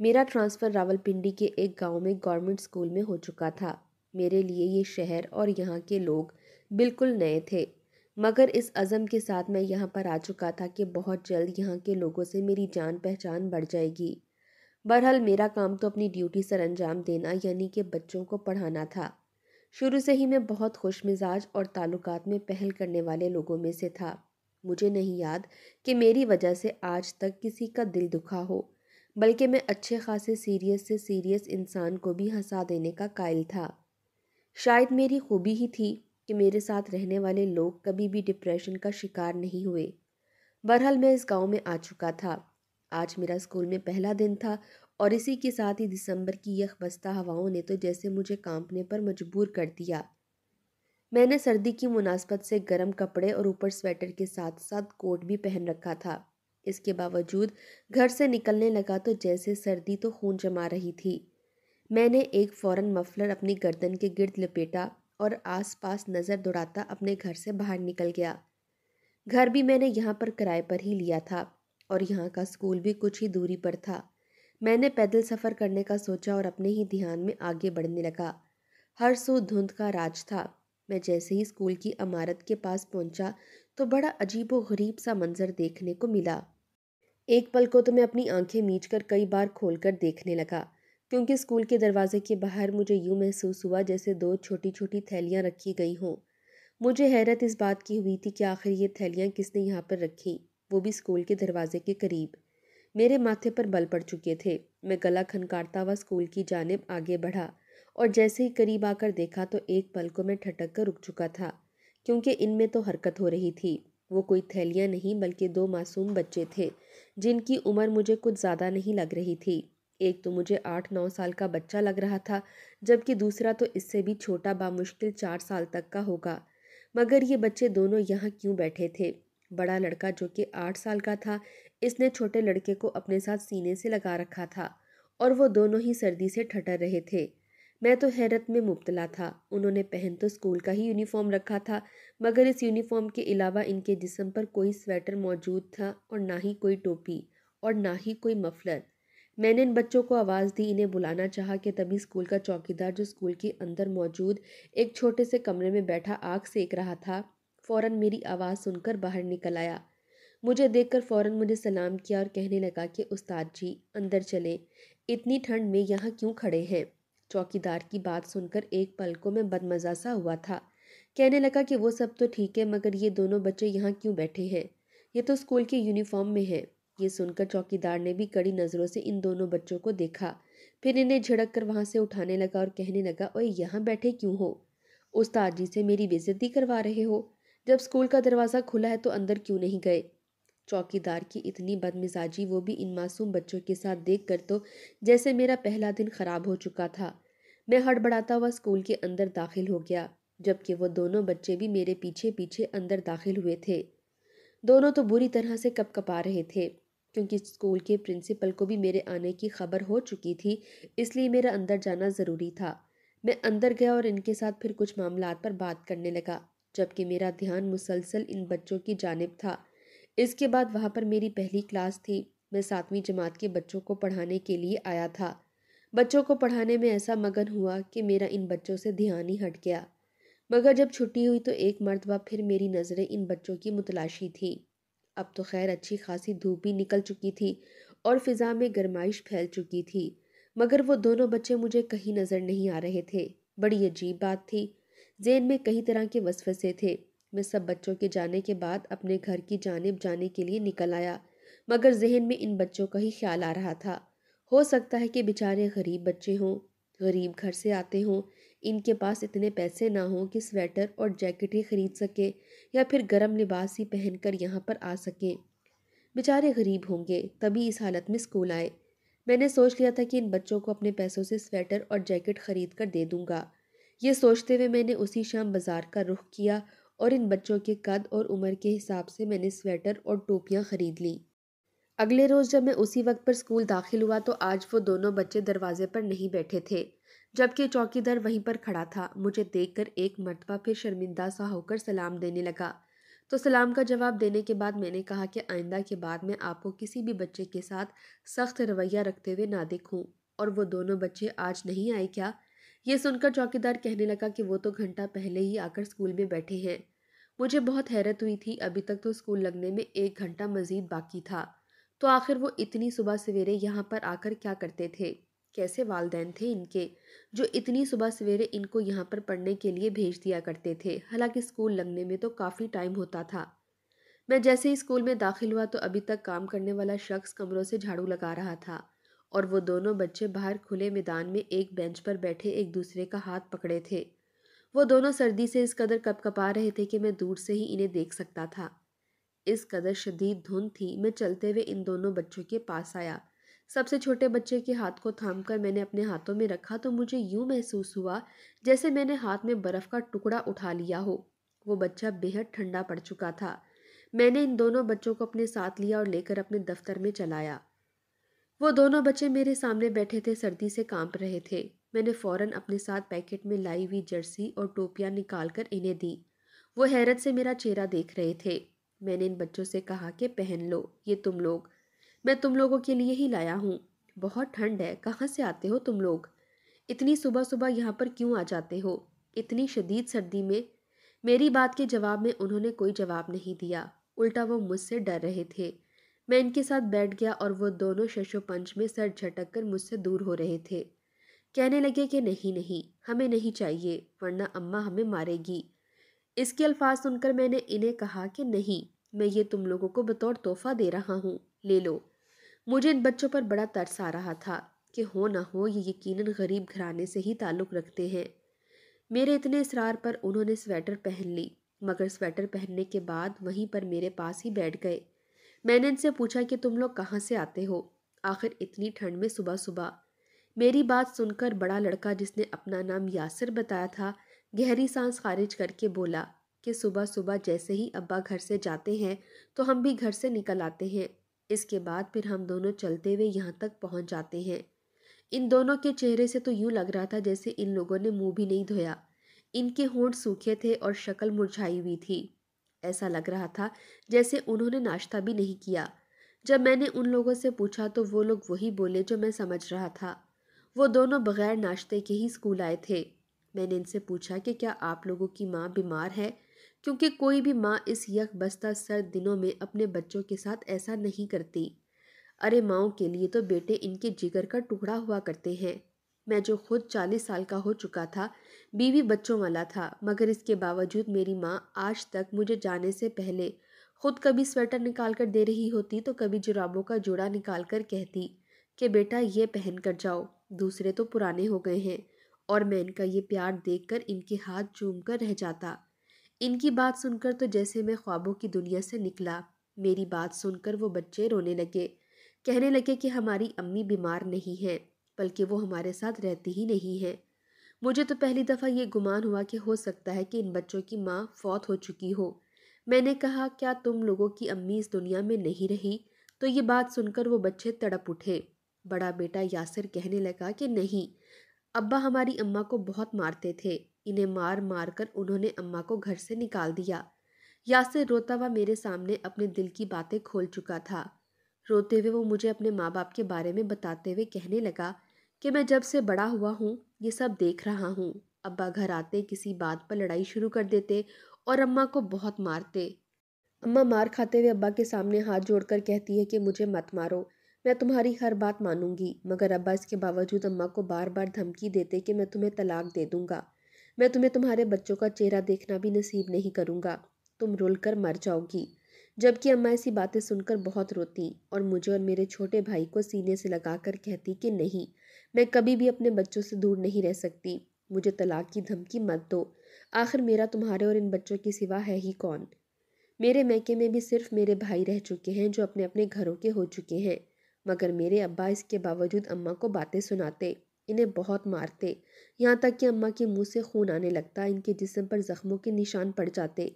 मेरा ट्रांसफ़र रावलपिंडी के एक गांव में गवर्नमेंट स्कूल में हो चुका था मेरे लिए ये शहर और यहाँ के लोग बिल्कुल नए थे मगर इस अज़म के साथ मैं यहाँ पर आ चुका था कि बहुत जल्द यहाँ के लोगों से मेरी जान पहचान बढ़ जाएगी बहरहाल मेरा काम तो अपनी ड्यूटी सर अंजाम देना यानी कि बच्चों को पढ़ाना था शुरू से ही मैं बहुत खुश मिजाज और ताल्लुकात में पहल करने वाले लोगों में से था मुझे नहीं याद कि मेरी वजह से आज तक किसी का दिल दुखा हो बल्कि मैं अच्छे खासे सीरियस से सीरियस इंसान को भी हंसा देने का कायल था शायद मेरी खूबी ही थी कि मेरे साथ रहने वाले लोग कभी भी डिप्रेशन का शिकार नहीं हुए बहरहाल मैं इस गांव में आ चुका था आज मेरा स्कूल में पहला दिन था और इसी के साथ ही दिसंबर की यख बस्ता हवाओं ने तो जैसे मुझे कांपने पर मजबूर कर दिया मैंने सर्दी की मुनासबत से गर्म कपड़े और ऊपर स्वेटर के साथ साथ कोट भी पहन रखा था इसके बावजूद घर से निकलने लगा तो जैसे सर्दी तो खून जमा रही थी मैंने एक फ़ौरन मफलर अपनी गर्दन के गिर्द लपेटा और आसपास नज़र दौड़ाता अपने घर से बाहर निकल गया घर भी मैंने यहाँ पर किराए पर ही लिया था और यहाँ का स्कूल भी कुछ ही दूरी पर था मैंने पैदल सफ़र करने का सोचा और अपने ही ध्यान में आगे बढ़ने लगा हर सो धुंध का राज था मैं जैसे ही स्कूल की इमारत के पास पहुंचा तो बड़ा अजीब गरीब सा मंज़र देखने को मिला एक पल को तो मैं अपनी आंखें मीच कर कई बार खोल कर देखने लगा क्योंकि स्कूल के दरवाजे के बाहर मुझे यूँ महसूस हुआ जैसे दो छोटी छोटी थैलियाँ रखी गई हों मुझे हैरत इस बात की हुई थी कि आखिर ये थैलियाँ किसने यहाँ पर रखी वो भी स्कूल के दरवाजे के करीब मेरे माथे पर बल पड़ चुके थे मैं गला खनकारता हुआ स्कूल की जानब आगे बढ़ा और जैसे ही करीब आकर देखा तो एक पल को मैं ठटक कर रुक चुका था क्योंकि इनमें तो हरकत हो रही थी वो कोई थैलियाँ नहीं बल्कि दो मासूम बच्चे थे जिनकी उम्र मुझे कुछ ज़्यादा नहीं लग रही थी एक तो मुझे आठ नौ साल का बच्चा लग रहा था जबकि दूसरा तो इससे भी छोटा बामुश्किल चार साल तक का होगा मगर ये बच्चे दोनों यहाँ क्यों बैठे थे बड़ा लड़का जो कि आठ साल का था इसने छोटे लड़के को अपने साथ सीने से लगा रखा था और वो दोनों ही सर्दी से ठटर रहे थे मैं तो हैरत में मुबतला था उन्होंने पहन तो स्कूल का ही यूनिफॉर्म रखा था मगर इस यूनिफॉर्म के अलावा इनके जिसम पर कोई स्वेटर मौजूद था और ना ही कोई टोपी और ना ही कोई मफलर मैंने इन बच्चों को आवाज़ दी इन्हें बुलाना चाहा कि तभी स्कूल का चौकीदार जो स्कूल के अंदर मौजूद एक छोटे से कमरे में बैठा आग सेक रहा था फ़ौरन मेरी आवाज़ सुनकर बाहर निकल आया मुझे देखकर फ़ौरन मुझे सलाम किया और कहने लगा कि उस्ताद जी अंदर चले इतनी ठंड में यहाँ क्यों खड़े हैं चौकीदार की बात सुनकर एक पल को मैं बदमजा सा हुआ था कहने लगा कि वो सब तो ठीक है मगर ये दोनों बच्चे यहाँ क्यों बैठे हैं ये तो स्कूल के यूनिफॉर्म में है ये सुनकर चौकीदार ने भी कड़ी नज़रों से इन दोनों बच्चों को देखा फिर इन्हें झड़क कर वहाँ से उठाने लगा और कहने लगा ओए यहाँ बैठे क्यों हो उस्ताद जी से मेरी बेइज्जती करवा रहे हो जब स्कूल का दरवाज़ा खुला है तो अंदर क्यों नहीं गए चौकीदार की इतनी बदमिजाजी वो भी इन मासूम बच्चों के साथ देख कर तो जैसे मेरा पहला दिन ख़राब हो चुका था मैं हड़बड़ाता हुआ स्कूल के अंदर दाखिल हो गया जबकि वो दोनों बच्चे भी मेरे पीछे पीछे अंदर दाखिल हुए थे दोनों तो बुरी तरह से कपकपा रहे थे क्योंकि स्कूल के प्रिंसिपल को भी मेरे आने की खबर हो चुकी थी इसलिए मेरा अंदर जाना ज़रूरी था मैं अंदर गया और इनके साथ फिर कुछ मामला पर बात करने लगा जबकि मेरा ध्यान मुसलसल इन बच्चों की जानब था इसके बाद वहाँ पर मेरी पहली क्लास थी मैं सातवीं जमात के बच्चों को पढ़ाने के लिए आया था बच्चों को पढ़ाने में ऐसा मगन हुआ कि मेरा इन बच्चों से ध्यान ही हट गया मगर जब छुट्टी हुई तो एक मरतबा फिर मेरी नज़रें इन बच्चों की मुतलाशी थी अब तो खैर अच्छी खासी धूप भी निकल चुकी थी और फिज़ा में गर्माइश फैल चुकी थी मगर वो दोनों बच्चे मुझे कहीं नज़र नहीं आ रहे थे बड़ी अजीब बात थी जेन में कई तरह के वसफसे थे मैं सब बच्चों के जाने के बाद अपने घर की जानब जाने के लिए निकल आया मगर जहन में इन बच्चों का ही ख्याल आ रहा था हो सकता है कि बेचारे गरीब बच्चे हों गरीब घर से आते हों इनके पास इतने पैसे ना हों कि स्वेटर और जैकेट ही ख़रीद सकें या फिर गर्म लिबास ही पहनकर यहाँ पर आ सकें बेचारे गरीब होंगे तभी इस हालत में स्कूल आए मैंने सोच लिया था कि इन बच्चों को अपने पैसों से स्वेटर और जैकेट ख़रीद कर दे दूँगा ये सोचते हुए मैंने उसी शाम बाज़ार का रुख किया और इन बच्चों के कद और उम्र के हिसाब से मैंने स्वेटर और टोपियाँ ख़रीद लीं अगले रोज़ जब मैं उसी वक्त पर स्कूल दाखिल हुआ तो आज वो दोनों बच्चे दरवाजे पर नहीं बैठे थे जबकि चौकीदार वहीं पर खड़ा था मुझे देखकर एक मरतबा फिर शर्मिंदा सा होकर सलाम देने लगा तो सलाम का जवाब देने के बाद मैंने कहा कि आइंदा के बाद मैं आपको किसी भी बच्चे के साथ सख्त रवैया रखते हुए ना देखूं और वो दोनों बच्चे आज नहीं आए क्या ये सुनकर चौकीदार कहने लगा कि वो तो घंटा पहले ही आकर स्कूल में बैठे हैं मुझे बहुत हैरत हुई थी अभी तक तो स्कूल लगने में एक घंटा मजीद बाकी था तो आखिर वो इतनी सुबह सवेरे यहाँ पर आकर क्या करते थे कैसे वालदेन थे इनके जो इतनी सुबह सवेरे इनको यहाँ पर पढ़ने के लिए भेज दिया करते थे हालांकि स्कूल लगने में तो काफ़ी टाइम होता था मैं जैसे ही स्कूल में दाखिल हुआ तो अभी तक काम करने वाला शख्स कमरों से झाड़ू लगा रहा था और वो दोनों बच्चे बाहर खुले मैदान में एक बेंच पर बैठे एक दूसरे का हाथ पकड़े थे वो दोनों सर्दी से इस कदर कपकपा रहे थे कि मैं दूर से ही इन्हें देख सकता था इस कदर शदीद धुंध थी मैं चलते हुए इन दोनों बच्चों के पास आया सबसे छोटे बच्चे के हाथ को थामकर मैंने अपने हाथों में रखा तो मुझे यूँ महसूस हुआ जैसे मैंने हाथ में बर्फ़ का टुकड़ा उठा लिया हो वो बच्चा बेहद ठंडा पड़ चुका था मैंने इन दोनों बच्चों को अपने साथ लिया और लेकर अपने दफ्तर में चलाया वो दोनों बच्चे मेरे सामने बैठे थे सर्दी से कांप रहे थे मैंने फौरन अपने साथ पैकेट में लाई हुई जर्सी और टोपियाँ निकाल कर इन्हें दी वो हैरत से मेरा चेहरा देख रहे थे मैंने इन बच्चों से कहा कि पहन लो ये तुम लोग मैं तुम लोगों के लिए ही लाया हूँ बहुत ठंड है कहाँ से आते हो तुम लोग इतनी सुबह सुबह यहाँ पर क्यों आ जाते हो इतनी शदीद सर्दी में मेरी बात के जवाब में उन्होंने कोई जवाब नहीं दिया उल्टा वो मुझसे डर रहे थे मैं इनके साथ बैठ गया और वो दोनों शशोपंच में सर झटक कर मुझसे दूर हो रहे थे कहने लगे कि नहीं नहीं हमें नहीं चाहिए वरना अम्मा हमें मारेगी इसके अल्फाज सुनकर मैंने इन्हें कहा कि नहीं मैं ये तुम लोगों को बतौर तोहफा दे रहा हूँ ले लो मुझे इन बच्चों पर बड़ा तरस आ रहा था कि हो ना हो ये यकीनन गरीब घराने से ही ताल्लुक़ रखते हैं मेरे इतने इसरार पर उन्होंने स्वेटर पहन ली मगर स्वेटर पहनने के बाद वहीं पर मेरे पास ही बैठ गए मैंने इनसे पूछा कि तुम लोग कहाँ से आते हो आखिर इतनी ठंड में सुबह सुबह मेरी बात सुनकर बड़ा लड़का जिसने अपना नाम यासिर बताया था गहरी सांस खारिज करके बोला कि सुबह सुबह जैसे ही अब्बा घर से जाते हैं तो हम भी घर से निकल आते हैं इसके बाद फिर हम दोनों चलते हुए यहाँ तक पहुँच जाते हैं इन दोनों के चेहरे से तो यूँ लग रहा था जैसे इन लोगों ने मुंह भी नहीं धोया इनके होंठ सूखे थे और शक्ल मुरझाई हुई थी ऐसा लग रहा था जैसे उन्होंने नाश्ता भी नहीं किया जब मैंने उन लोगों से पूछा तो वो लोग वही बोले जो मैं समझ रहा था वो दोनों बगैर नाश्ते के ही स्कूल आए थे मैंने इनसे पूछा कि क्या आप लोगों की माँ बीमार है क्योंकि कोई भी माँ इस यक बस्ता सर्द दिनों में अपने बच्चों के साथ ऐसा नहीं करती अरे माओ के लिए तो बेटे इनके जिगर का टुकड़ा हुआ करते हैं मैं जो खुद चालीस साल का हो चुका था बीवी बच्चों वाला था मगर इसके बावजूद मेरी माँ आज तक मुझे जाने से पहले खुद कभी स्वेटर निकाल कर दे रही होती तो कभी जुराबों का जोड़ा निकाल कर कहती कि बेटा ये पहन कर जाओ दूसरे तो पुराने हो गए हैं और मैं इनका ये प्यार देख कर इनके हाथ चूम कर रह जाता इनकी बात सुनकर तो जैसे मैं ख्वाबों की दुनिया से निकला मेरी बात सुनकर वो बच्चे रोने लगे कहने लगे कि हमारी अम्मी बीमार नहीं हैं बल्कि वो हमारे साथ रहती ही नहीं है मुझे तो पहली दफ़ा ये गुमान हुआ कि हो सकता है कि इन बच्चों की माँ फौत हो चुकी हो मैंने कहा क्या तुम लोगों की अम्मी इस दुनिया में नहीं रही तो ये बात सुनकर वो बच्चे तड़प उठे बड़ा बेटा यासर कहने लगा कि नहीं अब्बा हमारी अम्मा को बहुत मारते थे इन्हें मार मार कर उन्होंने अम्मा को घर से निकाल दिया यासर रोता हुआ मेरे सामने अपने दिल की बातें खोल चुका था रोते हुए वो मुझे अपने माँ बाप के बारे में बताते हुए कहने लगा कि मैं जब से बड़ा हुआ हूँ ये सब देख रहा हूँ अब्बा घर आते किसी बात पर लड़ाई शुरू कर देते और अम्मा को बहुत मारते अम्मा मार खाते हुए अब्बा के सामने हाथ जोड़कर कहती है कि मुझे मत मारो मैं तुम्हारी हर बात मानूंगी मगर अब्बा इसके बावजूद अम्मा को बार बार धमकी देते कि मैं तुम्हें तलाक दे दूंगा मैं तुम्हें तुम्हारे बच्चों का चेहरा देखना भी नसीब नहीं करूंगा तुम रुल कर मर जाओगी जबकि अम्मा ऐसी बातें सुनकर बहुत रोती और मुझे और मेरे छोटे भाई को सीने से लगा कहती कि नहीं मैं कभी भी अपने बच्चों से दूर नहीं रह सकती मुझे तलाक की धमकी मत दो आखिर मेरा तुम्हारे और इन बच्चों के सिवा है ही कौन मेरे मैके में भी सिर्फ मेरे भाई रह चुके हैं जो अपने अपने घरों के हो चुके हैं मगर मेरे अब्बा इसके बावजूद अम्मा को बातें सुनाते इन्हें बहुत मारते यहाँ तक कि अम्मा के मुंह से खून आने लगता इनके जिस्म पर जख्मों के निशान पड़ जाते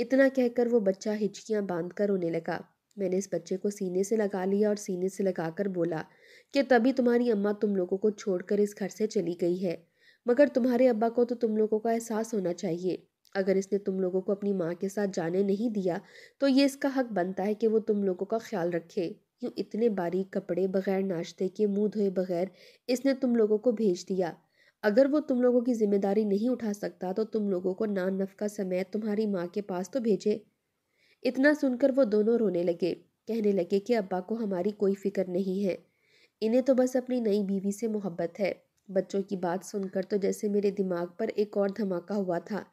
इतना कहकर वो बच्चा हिचकियाँ बांध कर रोने लगा मैंने इस बच्चे को सीने से लगा लिया और सीने से लगाकर बोला कि तभी तुम्हारी अम्मा तुम लोगों को छोड़कर इस घर से चली गई है मगर तुम्हारे अब्बा को तो तुम लोगों का एहसास होना चाहिए अगर इसने तुम लोगों को अपनी माँ के साथ जाने नहीं दिया तो ये इसका हक बनता है कि वो तुम लोगों का ख्याल रखे यूँ इतने बारीक कपड़े बगैर नाश्ते के मुँह धोए बगैर इसने तुम लोगों को भेज दिया अगर वो तुम लोगों की जिम्मेदारी नहीं उठा सकता तो तुम लोगों को नान नफका समेत तुम्हारी माँ के पास तो भेजे इतना सुनकर वो दोनों रोने लगे कहने लगे कि अब्बा को हमारी कोई फिक्र नहीं है इन्हें तो बस अपनी नई बीवी से मोहब्बत है बच्चों की बात सुनकर तो जैसे मेरे दिमाग पर एक और धमाका हुआ था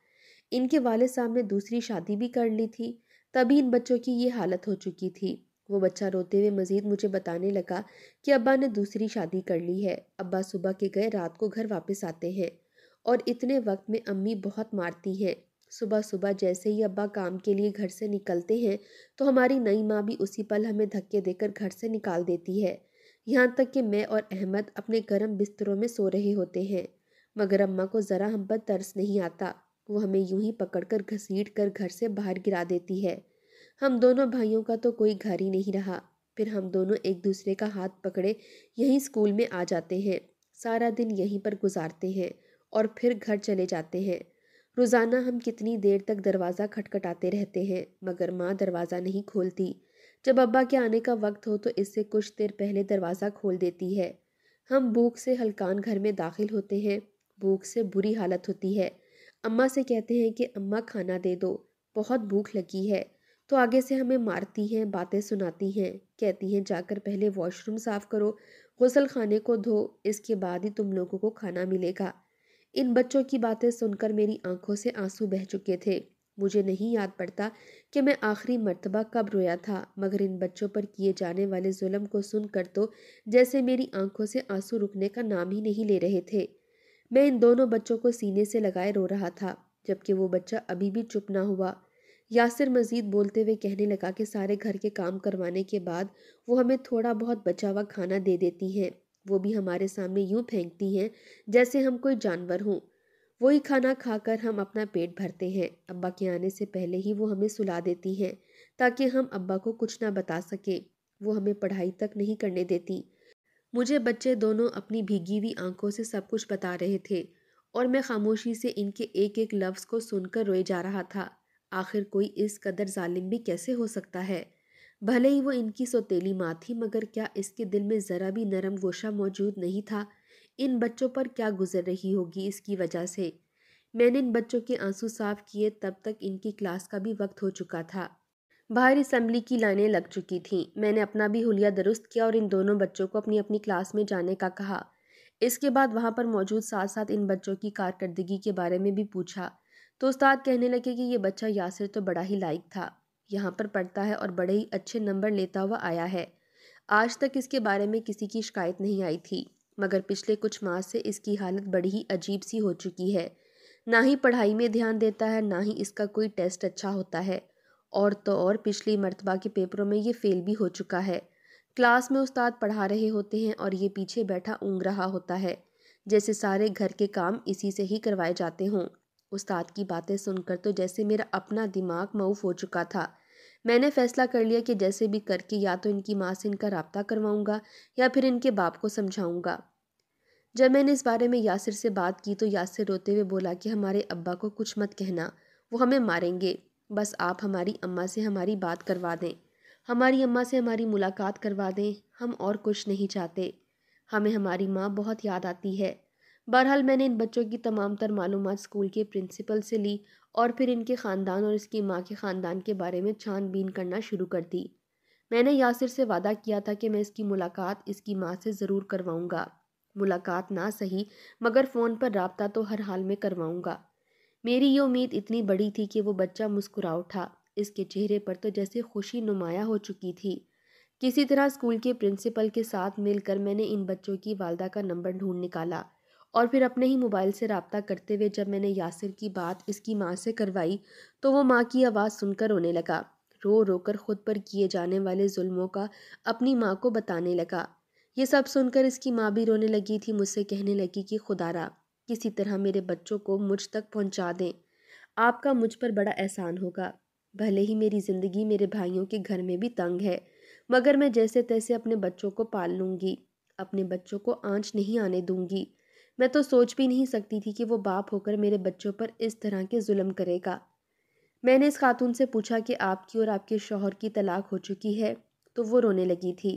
इनके वाले साहब ने दूसरी शादी भी कर ली थी तभी इन बच्चों की ये हालत हो चुकी थी वो बच्चा रोते हुए मज़ीद मुझे बताने लगा कि अब्बा ने दूसरी शादी कर ली है अब्बा सुबह के गए रात को घर वापस आते हैं और इतने वक्त में अम्मी बहुत मारती हैं सुबह सुबह जैसे ही अब्बा काम के लिए घर से निकलते हैं तो हमारी नई माँ भी उसी पल हमें धक्के देकर घर से निकाल देती है यहाँ तक कि मैं और अहमद अपने गर्म बिस्तरों में सो रहे होते हैं मगर अम्मा को ज़रा हम पर तरस नहीं आता वो हमें यूं ही पकड़कर घसीट कर घर से बाहर गिरा देती है हम दोनों भाइयों का तो कोई घर ही नहीं रहा फिर हम दोनों एक दूसरे का हाथ पकड़े यहीं स्कूल में आ जाते हैं सारा दिन यहीं पर गुजारते हैं और फिर घर चले जाते हैं रोज़ाना हम कितनी देर तक दरवाज़ा खटखटाते रहते हैं मगर माँ दरवाज़ा नहीं खोलती जब अब्बा के आने का वक्त हो तो इससे कुछ देर पहले दरवाज़ा खोल देती है हम भूख से हलकान घर में दाखिल होते हैं भूख से बुरी हालत होती है अम्मा से कहते हैं कि अम्मा खाना दे दो बहुत भूख लगी है तो आगे से हमें मारती हैं बातें सुनाती हैं कहती हैं जाकर पहले वॉशरूम साफ़ करो गसल खाने को धो इसके बाद ही तुम लोगों को खाना मिलेगा इन बच्चों की बातें सुनकर मेरी आंखों से आंसू बह चुके थे मुझे नहीं याद पड़ता कि मैं आखिरी मरतबा कब रोया था मगर इन बच्चों पर किए जाने वाले जुल्म को सुनकर तो जैसे मेरी आंखों से आंसू रुकने का नाम ही नहीं ले रहे थे मैं इन दोनों बच्चों को सीने से लगाए रो रहा था जबकि वो बच्चा अभी भी चुप ना हुआ यासिर मजीद बोलते हुए कहने लगा कि सारे घर के काम करवाने के बाद वो हमें थोड़ा बहुत बचा हुआ खाना दे देती हैं वो भी हमारे सामने यूँ फेंकती हैं जैसे हम कोई जानवर हों वही खाना खाकर हम अपना पेट भरते हैं अब्बा के आने से पहले ही वो हमें सुला देती हैं ताकि हम अब्बा को कुछ ना बता सके वो हमें पढ़ाई तक नहीं करने देती मुझे बच्चे दोनों अपनी भीगी हुई आंखों से सब कुछ बता रहे थे और मैं खामोशी से इनके एक एक लफ्ज़ को सुनकर रोए जा रहा था आखिर कोई इस कदर जालिम भी कैसे हो सकता है भले ही वो इनकी सौतीली माँ थी मगर क्या इसके दिल में ज़रा भी नरम गोशा मौजूद नहीं था इन बच्चों पर क्या गुजर रही होगी इसकी वजह से मैंने इन बच्चों के आंसू साफ किए तब तक इनकी क्लास का भी वक्त हो चुका था बाहर असम्बली की लाइनें लग चुकी थीं मैंने अपना भी हुलिया दुरुस्त किया और इन दोनों बच्चों को अपनी अपनी क्लास में जाने का कहा इसके बाद वहाँ पर मौजूद साथ साथ इन बच्चों की कारकर्दगी के बारे में भी पूछा तो उस्ताद कहने लगे कि ये बच्चा यासिर तो बड़ा ही लायक था यहाँ पर पढ़ता है और बड़े ही अच्छे नंबर लेता हुआ आया है आज तक इसके बारे में किसी की शिकायत नहीं आई थी मगर पिछले कुछ माह से इसकी हालत बड़ी ही अजीब सी हो चुकी है ना ही पढ़ाई में ध्यान देता है ना ही इसका कोई टेस्ट अच्छा होता है और तो और पिछली मरतबा के पेपरों में ये फ़ेल भी हो चुका है क्लास में उस्ताद पढ़ा रहे होते हैं और ये पीछे बैठा ऊँग रहा होता है जैसे सारे घर के काम इसी से ही करवाए जाते हों उस्ताद की बातें सुनकर तो जैसे मेरा अपना दिमाग मऊफ हो चुका था मैंने फ़ैसला कर लिया कि जैसे भी करके या तो इनकी माँ से इनका रबता करवाऊँगा या फिर इनके बाप को समझाऊँगा जब मैंने इस बारे में यासिर से बात की तो यासिर रोते हुए बोला कि हमारे अब्बा को कुछ मत कहना वो हमें मारेंगे बस आप हमारी अम्मा से हमारी बात करवा दें हमारी अम्मा से हमारी मुलाकात करवा दें हम और कुछ नहीं चाहते हमें हमारी माँ बहुत याद आती है बहरहाल मैंने इन बच्चों की तमाम तर मालूम स्कूल के प्रिंसिपल से ली और फिर इनके ख़ानदान और इसकी माँ के ख़ानदान के बारे में छानबीन करना शुरू कर दी मैंने यासिर से वादा किया था कि मैं इसकी मुलाकात इसकी माँ से ज़रूर करवाऊँगा मुलाकात ना सही मगर फ़ोन पर रबता तो हर हाल में करवाऊँगा मेरी ये उम्मीद इतनी बड़ी थी कि वो बच्चा मुस्कुरा उठा इसके चेहरे पर तो जैसे खुशी नुमाया हो चुकी थी किसी तरह स्कूल के प्रिंसिपल के साथ मिलकर मैंने इन बच्चों की वालदा का नंबर ढूंढ निकाला और फिर अपने ही मोबाइल से रबता करते हुए जब मैंने यासिर की बात इसकी माँ से करवाई तो वो माँ की आवाज़ सुनकर रोने लगा रो रोकर खुद पर किए जाने वाले जुल्मों का अपनी माँ को बताने लगा ये सब सुनकर इसकी माँ भी रोने लगी थी मुझसे कहने लगी कि खुदारा किसी तरह मेरे बच्चों को मुझ तक पहुँचा दें आपका मुझ पर बड़ा एहसान होगा भले ही मेरी ज़िंदगी मेरे भाइयों के घर में भी तंग है मगर मैं जैसे तैसे अपने बच्चों को पाल लूँगी अपने बच्चों को आँच नहीं आने दूँगी मैं तो सोच भी नहीं सकती थी कि वो बाप होकर मेरे बच्चों पर इस तरह के जुल्म करेगा मैंने इस खातून से पूछा कि आपकी और आपके शौहर की तलाक हो चुकी है तो वो रोने लगी थी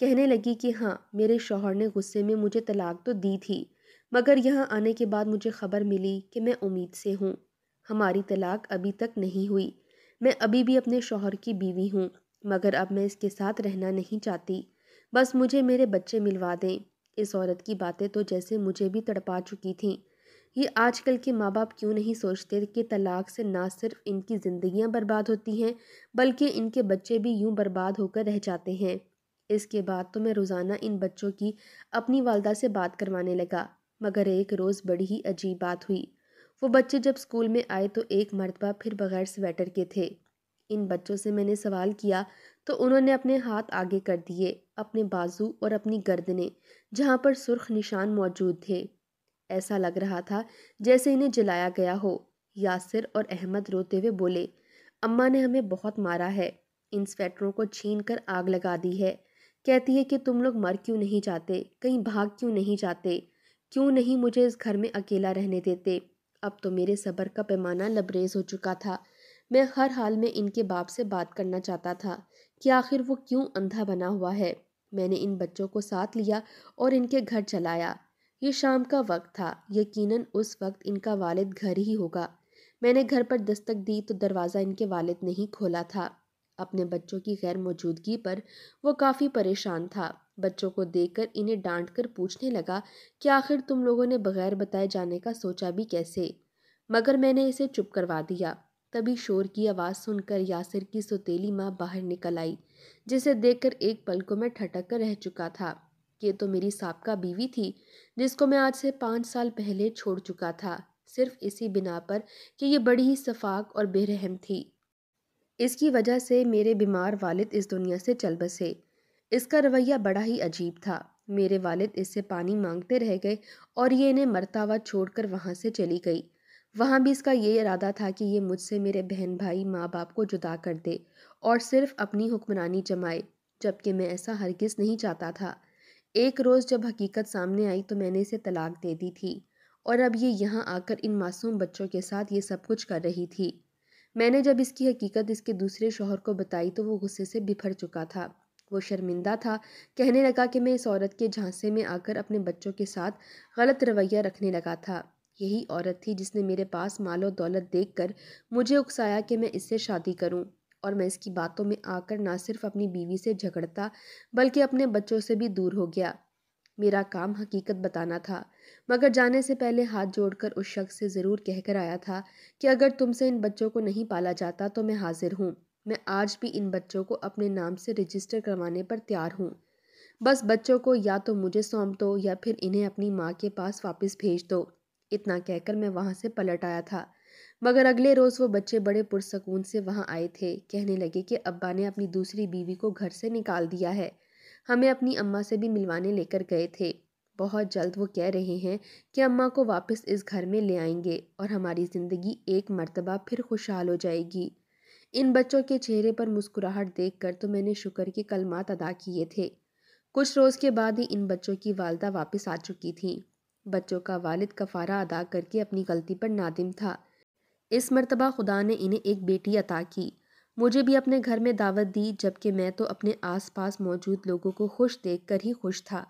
कहने लगी कि हाँ मेरे शौहर ने गुस्से में मुझे तलाक तो दी थी मगर यहाँ आने के बाद मुझे खबर मिली कि मैं उम्मीद से हूँ हमारी तलाक अभी तक नहीं हुई मैं अभी भी अपने शौहर की बीवी हूँ मगर अब मैं इसके साथ रहना नहीं चाहती बस मुझे मेरे बच्चे मिलवा दें इस औरत की बातें तो जैसे मुझे भी तड़पा चुकी थीं ये आजकल के माँ बाप क्यों नहीं सोचते कि तलाक से ना सिर्फ इनकी ज़िंदगियाँ बर्बाद होती हैं बल्कि इनके बच्चे भी यूँ बर्बाद होकर रह जाते हैं इसके बाद तो मैं रोज़ाना इन बच्चों की अपनी वालदा से बात करवाने लगा मगर एक रोज़ बड़ी ही अजीब बात हुई वो बच्चे जब स्कूल में आए तो एक मरतबा फिर बगैर स्वेटर के थे इन बच्चों से मैंने सवाल किया तो उन्होंने अपने हाथ आगे कर दिए अपने बाजू और अपनी गर्दने जहाँ पर सुर्ख निशान मौजूद थे ऐसा लग रहा था जैसे इन्हें जलाया गया हो यासिर और अहमद रोते हुए बोले अम्मा ने हमें बहुत मारा है इन स्वेटरों को छीन कर आग लगा दी है कहती है कि तुम लोग मर क्यों नहीं जाते कहीं भाग क्यों नहीं जाते क्यों नहीं मुझे इस घर में अकेला रहने देते अब तो मेरे सब्र का पैमाना लबरेज हो चुका था मैं हर हाल में इनके बाप से बात करना चाहता था कि आखिर वो क्यों अंधा बना हुआ है मैंने इन बच्चों को साथ लिया और इनके घर चलाया ये शाम का वक्त था यकीनन उस वक्त इनका वालिद घर ही होगा मैंने घर पर दस्तक दी तो दरवाज़ा इनके वालिद ने ही खोला था अपने बच्चों की गैर मौजूदगी पर वो काफ़ी परेशान था बच्चों को देखकर इन्हें डांट कर पूछने लगा कि आखिर तुम लोगों ने बगैर बताए जाने का सोचा भी कैसे मगर मैंने इसे चुप करवा दिया तभी शोर की आवाज़ सुनकर यासिर की सुतीली माँ बाहर निकल आई जिसे देखकर एक पल को मैं ठटक कर रह चुका था ये तो मेरी सबका बीवी थी जिसको मैं आज से पाँच साल पहले छोड़ चुका था सिर्फ इसी बिना पर कि यह बड़ी ही शफाक और बेरहम थी इसकी वजह से मेरे बीमार वालिद इस दुनिया से चल बसे इसका रवैया बड़ा ही अजीब था मेरे वालिद इससे पानी मांगते रह गए और ये इन्हें मरता हुआ छोड़कर वहाँ से चली गई वहाँ भी इसका ये इरादा था कि ये मुझसे मेरे बहन भाई माँ बाप को जुदा कर दे और सिर्फ अपनी हुक्मरानी जमाए जबकि मैं ऐसा हरगिज़ नहीं चाहता था एक रोज़ जब हकीकत सामने आई तो मैंने इसे तलाक दे दी थी और अब ये यहाँ आकर इन मासूम बच्चों के साथ ये सब कुछ कर रही थी मैंने जब इसकी हकीकत इसके दूसरे शोहर को बताई तो वो गुस्से से बिफर चुका था वो शर्मिंदा था कहने लगा कि मैं इस औरत के झांसे में आकर अपने बच्चों के साथ गलत रवैया रखने लगा था यही औरत थी जिसने मेरे पास मालो दौलत देख कर मुझे उकसाया कि मैं इससे शादी करूं और मैं इसकी बातों में आकर ना सिर्फ अपनी बीवी से झगड़ता बल्कि अपने बच्चों से भी दूर हो गया मेरा काम हकीकत बताना था मगर जाने से पहले हाथ जोड़कर उस शख्स से ज़रूर कहकर आया था कि अगर तुमसे इन बच्चों को नहीं पाला जाता तो मैं हाजिर हूँ मैं आज भी इन बच्चों को अपने नाम से रजिस्टर करवाने पर तैयार हूँ बस बच्चों को या तो मुझे सौंप दो या फिर इन्हें अपनी माँ के पास वापस भेज दो इतना कहकर मैं वहाँ से पलट आया था मगर अगले रोज़ वो बच्चे बड़े पुरसकून से वहाँ आए थे कहने लगे कि अब्बा ने अपनी दूसरी बीवी को घर से निकाल दिया है हमें अपनी अम्मा से भी मिलवाने लेकर गए थे बहुत जल्द वो कह रहे हैं कि अम्मा को वापस इस घर में ले आएंगे और हमारी ज़िंदगी एक मरतबा फिर खुशहाल हो जाएगी इन बच्चों के चेहरे पर मुस्कुराहट देखकर तो मैंने शुक्र के कलमात अदा किए थे कुछ रोज़ के बाद ही इन बच्चों की वालदा वापस आ चुकी थीं बच्चों का वालिद कफ़ारा अदा करके अपनी गलती पर नादिम था इस मरतबा खुदा ने इन्हें एक बेटी अता की मुझे भी अपने घर में दावत दी जबकि मैं तो अपने आस पास मौजूद लोगों को खुश देख कर ही खुश था